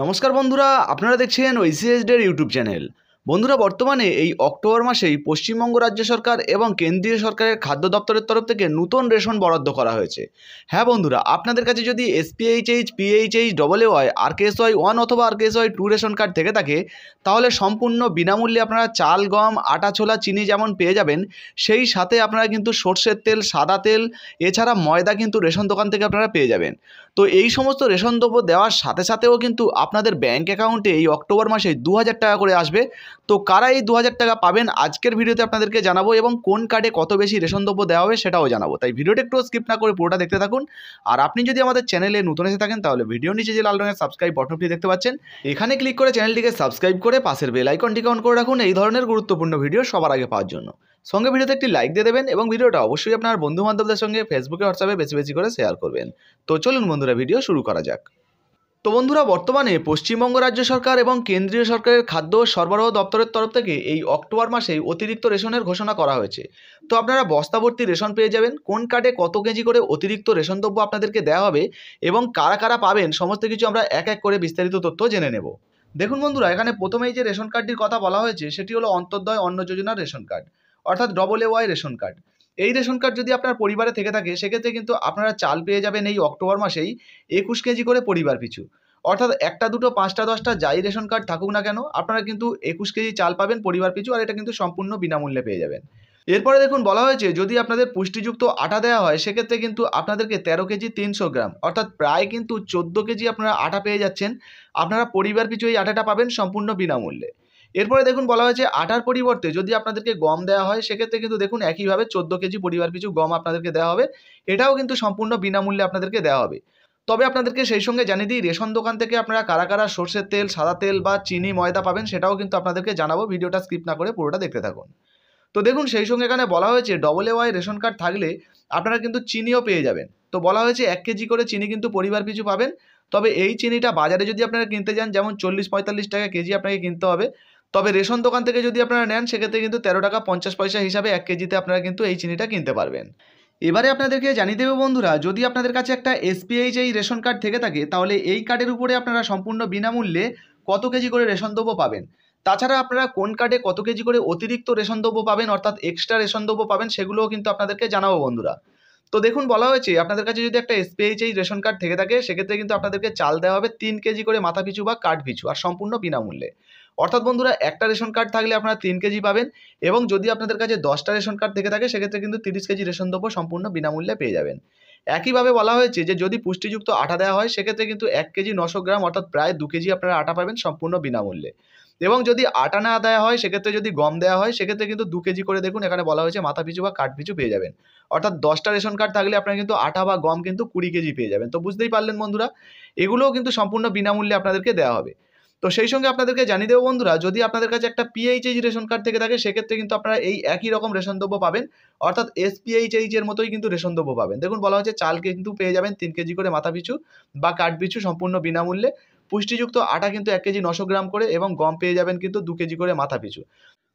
নমস্কার বন্ধুরা আপনারা দেখছেন ওইসিএসডের ইউটিউব চ্যানেল বন্ধুরা বর্তমানে এই অক্টোবর মাসেই পশ্চিমবঙ্গ রাজ্য সরকার এবং কেন্দ্রীয় সরকারের খাদ্য দপ্তরের তরফ থেকে নতুন রেশন বরাদ্দ করা হয়েছে হ্যাঁ বন্ধুরা আপনাদের কাছে যদি SPHH PHH A Y Y one অথবা ওয়াই টু রেশন কার্ড থেকে থাকে তাহলে সম্পূর্ণ বিনামূল্যে আপনারা চাল গম আটা ছোলা চিনি যেমন পেয়ে যাবেন সেই সাথে আপনারা কিন্তু সর্ষের তেল সাদা তেল এছাড়া ময়দা কিন্তু রেশন দোকান থেকে আপনারা পেয়ে যাবেন তো এই সমস্ত রেশন দ্রব্য দেওয়ার সাথে সাথেও কিন্তু আপনাদের ব্যাঙ্ক অ্যাকাউন্টে এই অক্টোবর মাসে দু টাকা করে আসবে তো কারা এই দু টাকা পাবেন আজকের ভিডিওতে আপনাদেরকে জানাবো এবং কোন কার্ডে কত বেশি রেশন দ্রব্য দেওয়া হবে সেটাও জানাবো তাই ভিডিওটা একটু স্কিপ না করে পুরোটা দেখতে থাকুন আর আপনি যদি আমাদের চ্যানেলে নতুন এসে থাকেন তাহলে ভিডিও নিচে যে লাল রঙের সাবস্ক্রাইব বটনটি দেখতে পাচ্ছেন এখানে ক্লিক করে চ্যানেলটিকে সাবস্ক্রাইব করে পাশের বেল আইকনটিকে অন করে রাখুন এই ধরনের গুরুত্বপূর্ণ ভিডিও সবার আগে পাওয়ার জন্য সঙ্গে ভিডিওতে একটি লাইক দিয়ে দেবেন এবং ভিডিওটা অবশ্যই আপনার বন্ধু বান্ধবদের সঙ্গে ফেসবুকে হোয়াটসঅ্যাপে বেশি বেশি করে শেয়ার করবেন তো চলুন বন্ধুরা ভিডিও শুরু করা যাক তো বন্ধুরা বর্তমানে পশ্চিমবঙ্গ রাজ্য সরকার এবং কেন্দ্রীয় সরকারের খাদ্য সরবরাহ দপ্তরের তরফ থেকে এই অক্টোবর মাসে অতিরিক্ত রেশনের ঘোষণা করা হয়েছে তো আপনারা বস্তাভর্তি রেশন পেয়ে যাবেন কোন কার্ডে কত কেজি করে অতিরিক্ত রেশন দ্রব্য আপনাদেরকে দেওয়া হবে এবং কারা কারা পাবেন সমস্ত কিছু আমরা এক এক করে বিস্তারিত তথ্য জেনে নেব দেখুন বন্ধুরা এখানে প্রথমেই যে রেশন কার্ডটির কথা বলা হয়েছে সেটি হলো অন্তর্দয় অন্ন যোজনার রেশন কার্ড অর্থাৎ double A Y ration card এই রেশন কার্ড যদি আপনার পরিবারে থেকে থাকে সেক্ষেত্রে কিন্তু আপনারা চাল পেয়ে যাবেন এই অক্টোবর মাসেই একুশ কেজি করে পরিবার পিছু অর্থাৎ একটা দুটো পাঁচটা দশটা যাই রেশন কার্ড থাকুক না কেন আপনারা কিন্তু একুশ কেজি চাল পাবেন পরিবার পিছু আর এটা কিন্তু সম্পূর্ণ বিনামূল্যে পেয়ে যাবেন এরপরে দেখুন বলা হয়েছে যদি আপনাদের পুষ্টিযুক্ত আটা দেওয়া হয় সেক্ষেত্রে কিন্তু আপনাদেরকে তেরো কেজি তিনশো গ্রাম অর্থাৎ প্রায় কিন্তু চোদ্দো কেজি আপনারা আটা পেয়ে যাচ্ছেন আপনারা পরিবার পিছু এই আটাটা পাবেন সম্পূর্ণ বিনামূল্যে এরপরে দেখুন বলা হয়েছে আটার পরিবর্তে যদি আপনাদেরকে গম দেওয়া হয় সেক্ষেত্রে কিন্তু দেখুন একইভাবে চোদ্দ কেজি পরিবার পিছু গম আপনাদেরকে দেওয়া হবে এটাও কিন্তু সম্পূর্ণ বিনামূল্যে আপনাদেরকে দেওয়া হবে তবে আপনাদেরকে সেই সঙ্গে জানিয়ে দিই রেশন দোকান থেকে আপনারা কারা কারা সর্ষের তেল সাদা তেল বা চিনি ময়দা পাবেন সেটাও কিন্তু আপনাদেরকে জানাবো ভিডিওটা স্কিপ না করে পুরোটা দেখতে থাকুন তো দেখুন সেই সঙ্গে এখানে বলা হয়েছে ডবল ওয়াই রেশন কার্ড থাকলে আপনারা কিন্তু চিনিও পেয়ে যাবেন তো বলা হয়েছে এক কেজি করে চিনি কিন্তু পরিবার পিছু পাবেন তবে এই চিনিটা বাজারে যদি আপনারা কিনতে যান যেমন চল্লিশ পঁয়তাল্লিশ টাকা কেজি আপনাকে কিনতে হবে তবে রেশন দোকান থেকে যদি আপনারা নেন সেক্ষেত্রে কিন্তু তেরো টাকা পঞ্চাশ পয়সা হিসাবে এক কেজিতে আপনারা কিন্তু এই চিনিটা কিনতে পারবেন এবারে আপনাদেরকে জানিয়ে দেবে বন্ধুরা যদি আপনাদের কাছে একটা এসপিএইচ এই রেশন কার্ড থেকে থাকে তাহলে এই কার্ডের উপরে আপনারা সম্পূর্ণ বিনামূল্যে কত কেজি করে রেশন দ্রব্য পাবেন তাছাড়া আপনারা কোন কার্ডে কত কেজি করে অতিরিক্ত রেশন দ্রব্য পাবেন অর্থাৎ এক্সট্রা রেশন দ্রব্য পাবেন সেগুলোও কিন্তু আপনাদেরকে জানাবো বন্ধুরা তো দেখুন বলা হয়েছে আপনাদের কাছে যদি একটা এসপিএইচ এই রেশন কার্ড থেকে থাকে সেক্ষেত্রে কিন্তু আপনাদেরকে চাল দেওয়া হবে তিন কেজি করে মাথা পিছু বা কার্ড পিছু আর সম্পূর্ণ বিনামূল্যে অর্থাৎ বন্ধুরা একটা রেশন কার্ড থাকলে আপনারা তিন কেজি পাবেন এবং যদি আপনাদের কাছে দশটা রেশন কার্ড থেকে থাকে সেক্ষেত্রে কিন্তু তিরিশ কেজি রেশন দ্রব্য সম্পূর্ণ বিনামূল্যে পেয়ে যাবেন একইভাবে বলা হয়েছে যে যদি পুষ্টিযুক্ত আটা দেওয়া হয় সেক্ষেত্রে কিন্তু এক কেজি নশো গ্রাম অর্থাৎ প্রায় দু কেজি আপনারা আটা পাবেন সম্পূর্ণ বিনামূল্যে এবং যদি আটা না দেওয়া হয় সেক্ষেত্রে যদি গম দেওয়া হয় সেক্ষেত্রে কিন্তু দু কেজি করে দেখুন এখানে বলা হয়েছে মাথা পিছু বা কাঠ পিছু পেয়ে যাবেন অর্থাৎ দশটা রেশন কার্ড থাকলে আপনারা কিন্তু আটা বা গম কিন্তু কুড়ি কেজি পেয়ে যাবেন তো বুঝতেই পারলেন বন্ধুরা এগুলোও কিন্তু সম্পূর্ণ বিনামূল্যে আপনাদেরকে দেওয়া হবে তো সেই সঙ্গে আপনাদেরকে জানিয়ে দেবো বন্ধুরা যদি আপনাদের কাছে একটা পিএইচএইচ রেশন কার্ড থেকে থাকে সেক্ষেত্রে কিন্তু আপনারা এই একই রকম রেশন দ্রব্য পাবেন অর্থাৎ এসপিএইচএইচ এর মতোই কিন্তু রেশন দ্রব্য পাবেন দেখুন বলা হচ্ছে চাল কিন্তু পেয়ে যাবেন তিন কেজি করে মাথা পিছু বা কাঠ পিছু সম্পূর্ণ বিনামূল্যে পুষ্টিযুক্ত আটা কিন্তু এক কেজি নশো গ্রাম করে এবং গম পেয়ে যাবেন কিন্তু দু কেজি করে মাথা পিছু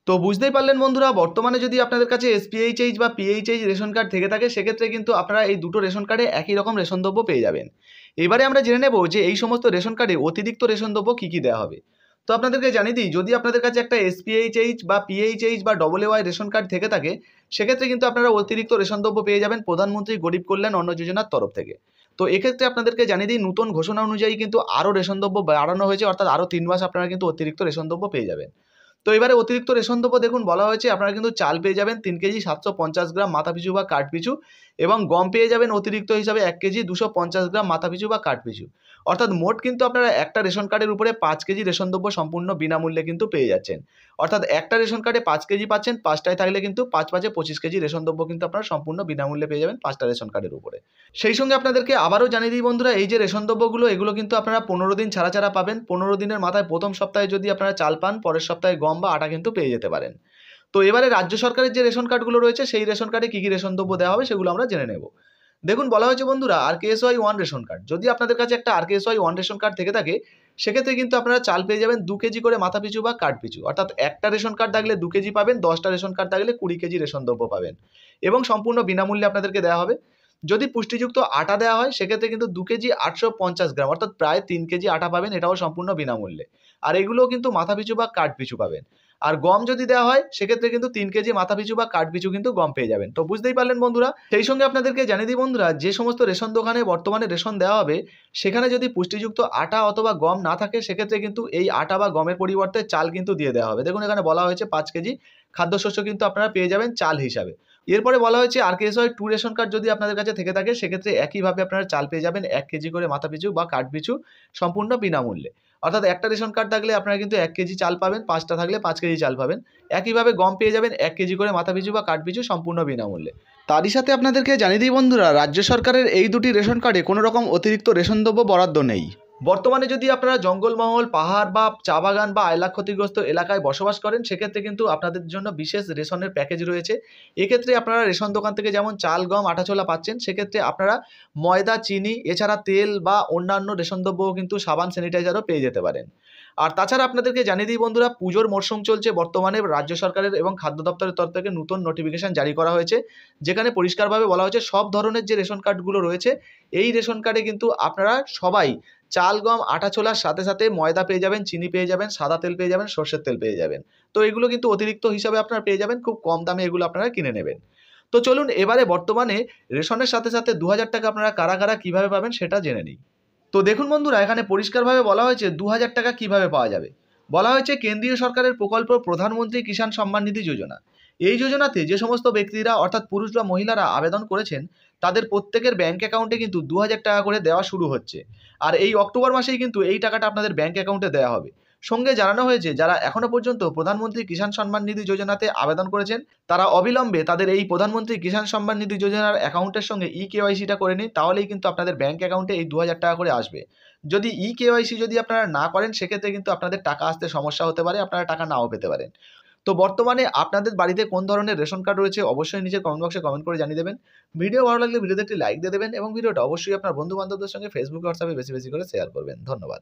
তো বুঝতেই পারলেন বন্ধুরা বর্তমানে যদি আপনাদের কাছে এসপিএইচএইচ বা পিএইচএইচ রেশন কার্ড থেকে থাকে সেক্ষেত্রে কিন্তু আপনারা এই দুটো রেশন কার্ডে একই রকম রেশন দ্রব্য পেয়ে যাবেন এবারে আমরা জেনে নেব যে এই সমস্ত রেশন কার্ডে অতিরিক্ত রেশন দ্রব্য কী কী দেওয়া হবে তো আপনাদেরকে জানিয়ে দিই যদি আপনাদের কাছে একটা এসপিএইচএইচ বা পিএইচএইচ বা ডবল ওয়াই রেশন কার্ড থেকে থাকে সেক্ষেত্রে কিন্তু আপনারা অতিরিক্ত রেশন দ্রব্য পেয়ে যাবেন প্রধানমন্ত্রী গরিব কল্যাণ অন্ন যোজনার তরফ থেকে তো এক্ষেত্রে আপনাদেরকে জানিয়ে দিই নতুন ঘোষণা অনুযায়ী কিন্তু আরও রেশন দ্রব্য বাড়ানো হয়েছে অর্থাৎ আরও তিন মাস আপনারা কিন্তু অতিরিক্ত রেশন দ্রব্য পেয়ে যাবেন তো এবারে অতিরিক্ত রেশন দ্রব্য দেখুন বলা হয়েছে আপনারা কিন্তু চাল পেয়ে যাবেন তিন কেজি সাতশো পঞ্চাশ গ্রাম মাথা পিছু বা কাঠ পিছু এবং গম পেয়ে যাবেন অতিরিক্ত হিসাবে এক কেজি দুশো পঞ্চাশ গ্রাম মাথাপিছু বা কাঠপিছু অর্থাৎ মোট কিন্তু আপনারা একটা রেশন কার্ডের উপরে পাঁচ কেজি রেশন দ্রব্য সম্পূর্ণ বিনামূল্যে কিন্তু পেয়ে যাচ্ছেন অর্থাৎ একটা রেশন কার্ডে পাঁচ কেজি পাচ্ছেন পাঁচটায় থাকলে কিন্তু পাঁচ পাঁচে পঁচিশ কেজি রেশন দ্রব্য কিন্তু আপনারা সম্পূর্ণ বিনামূল্যে পেয়ে যাবেন পাঁচটা রেশন কার্ডের উপরে সেই সঙ্গে আপনাদেরকে আবারও জানিয়ে দিই বন্ধুরা এই যে রেশন দ্রব্যগুলো এগুলো কিন্তু আপনারা পনেরো দিন ছাড়া ছাড়া পাবেন পনেরো দিনের মাথায় প্রথম সপ্তাহে যদি আপনারা চাল পান পরের সপ্তাহে গম বা আটা কিন্তু পেয়ে যেতে পারেন তো এবারে রাজ্য সরকারের যে রেশন কার্ডগুলো রয়েছে সেই রেশন কার্ডে কী কী রেশন দ্রব্য দেওয়া হবে সেগুলো আমরা জেনে নেব দেখুন বলা হয়েছে বন্ধুরা R KSY one ration card যদি আপনাদের কাছে একটা R KSY one ration card থেকে থাকে সেক্ষেত্রে কিন্তু আপনারা চাল পেয়ে যাবেন দু কেজি করে মাথা পিছু বা কার্ড পিছু অর্থাৎ একটা রেশন কার্ড থাকলে দু কেজি পাবেন দশটা রেশন কার্ড থাকলে কুড়ি কেজি রেশন দ্রব্য পাবেন এবং সম্পূর্ণ বিনামূল্যে আপনাদেরকে দেওয়া হবে যদি পুষ্টিযুক্ত আটা দেওয়া হয় সেক্ষেত্রে কিন্তু দু কেজি আটশো পঞ্চাশ গ্রাম অর্থাৎ প্রায় তিন কেজি আটা পাবেন এটাও সম্পূর্ণ বিনামূল্যে আর এগুলোও কিন্তু মাথা পিছু বা কার্ড পিছু পাবেন আর গম যদি দেওয়া হয় সেক্ষেত্রে কিন্তু তিন কেজি মাথা পিছু বা কাঠ পিছু কিন্তু গম পেয়ে যাবেন তো বুঝতেই পারলেন বন্ধুরা সেই সঙ্গে আপনাদেরকে জানিয়ে দিই বন্ধুরা যে সমস্ত রেশন দোকানে বর্তমানে রেশন দেওয়া হবে সেখানে যদি পুষ্টিযুক্ত আটা অথবা গম না থাকে সেক্ষেত্রে কিন্তু এই আটা বা গমের পরিবর্তে চাল কিন্তু দিয়ে দেওয়া হবে দেখুন এখানে বলা হয়েছে পাঁচ কেজি খাদ্যশস্য কিন্তু আপনারা পেয়ে যাবেন চাল হিসাবে এরপরে বলা হয়েছে R KSY two ration card যদি আপনাদের কাছে থেকে থাকে সেক্ষেত্রে একইভাবে আপনারা চাল পেয়ে যাবেন এক কেজি করে মাথা পিছু বা কাঠ পিছু সম্পূর্ণ বিনামূল্যে অর্থাৎ একটা রেশন কার্ড থাকলে আপনারা কিন্তু এক কেজি চাল পাবেন পাঁচটা থাকলে পাঁচ কেজি চাল পাবেন একইভাবে গম পেয়ে যাবেন এক কেজি করে মাথা পিছু বা কাঠ পিছু সম্পূর্ণ বিনামূল্যে তারই সাথে আপনাদেরকে জানিয়ে দিই বন্ধুরা রাজ্য সরকারের এই দুটি রেশন কার্ডে কোনো রকম অতিরিক্ত রেশন দ্রব্য বরাদ্দ নেই বর্তমানে যদি আপনারা জঙ্গলমহল পাহাড় বা চা বাগান বা আয়লা ক্ষতিগ্রস্ত এলাকায় বসবাস করেন সেক্ষেত্রে কিন্তু আপনাদের জন্য বিশেষ রেশনের প্যাকেজ রয়েছে এক্ষেত্রে আপনারা রেশন দোকান থেকে যেমন চাল গম ছোলা পাচ্ছেন সেক্ষেত্রে আপনারা ময়দা চিনি এছাড়া তেল বা অন্যান্য রেশন দ্রব্যও কিন্তু সাবান স্যানিটাইজারও পেয়ে যেতে পারেন আর তাছাড়া আপনাদেরকে জানিয়ে দিই বন্ধুরা পুজোর মরশুম চলছে বর্তমানে রাজ্য সরকারের এবং খাদ্য দপ্তরের তরফ থেকে নতুন নোটিফিকেশন জারি করা হয়েছে যেখানে পরিষ্কারভাবে বলা হয়েছে সব ধরনের যে রেশন কার্ডগুলো রয়েছে এই রেশন কার্ডে কিন্তু আপনারা সবাই চাল গম আটা ছোলার সাথে সাথে ময়দা পেয়ে যাবেন চিনি পেয়ে যাবেন সাদা তেল পেয়ে যাবেন সর্ষের তেল পেয়ে যাবেন তো এগুলো কিন্তু অতিরিক্ত হিসাবে আপনারা পেয়ে যাবেন খুব কম দামে এগুলো আপনারা কিনে নেবেন তো চলুন এবারে বর্তমানে রেশনের সাথে সাথে দু টাকা আপনারা কারা কারা কীভাবে পাবেন সেটা জেনে নিই তো দেখুন বন্ধুরা এখানে পরিষ্কারভাবে বলা হয়েছে দু টাকা কিভাবে পাওয়া যাবে বলা হয়েছে কেন্দ্রীয় সরকারের প্রকল্প প্রধানমন্ত্রী কিষাণ সম্মান নিধি যোজনা এই যোজনাতে যে সমস্ত ব্যক্তিরা অর্থাৎ পুরুষ বা মহিলারা আবেদন করেছেন তাদের প্রত্যেকের ব্যাংক অ্যাকাউন্টে কিন্তু দু টাকা করে দেওয়া শুরু হচ্ছে আর এই অক্টোবর মাসেই কিন্তু এই টাকাটা আপনাদের ব্যাংক অ্যাকাউন্টে দেওয়া হবে সঙ্গে জানানো হয়েছে যারা এখনো পর্যন্ত প্রধানমন্ত্রী কিষাণ সম্মান নিধি যোজনাতে আবেদন করেছেন তারা অবিলম্বে তাদের এই প্রধানমন্ত্রী কিষাণ সম্মান নিধি যোজনার অ্যাকাউন্টের সঙ্গে ই কেওয়াইসিটা করে নিন তাহলেই কিন্তু আপনাদের ব্যাংক অ্যাকাউন্টে এই দু টাকা করে আসবে যদি ই e কেওয়াইসি যদি আপনারা না করেন সেক্ষেত্রে কিন্তু আপনাদের টাকা আসতে সমস্যা হতে পারে আপনারা টাকা নাও পেতে পারেন তো বর্তমানে আপনাদের বাড়িতে কোন ধরনের রেশন কার্ড রয়েছে অবশ্যই নিজের কমেন্ট বক্সে কমেন্ট করে জানিয়ে দেবেন ভিডিও ভালো লাগলে ভিডিওতে একটি লাইক দিয়ে দেবেন এবং ভিডিওটা অবশ্যই আপনার বন্ধু বান্ধবদের সঙ্গে ফেসবুক হোয়াটসঅ্যাপে বেশি বেশি করে শেয়ার করবেন ধন্যবাদ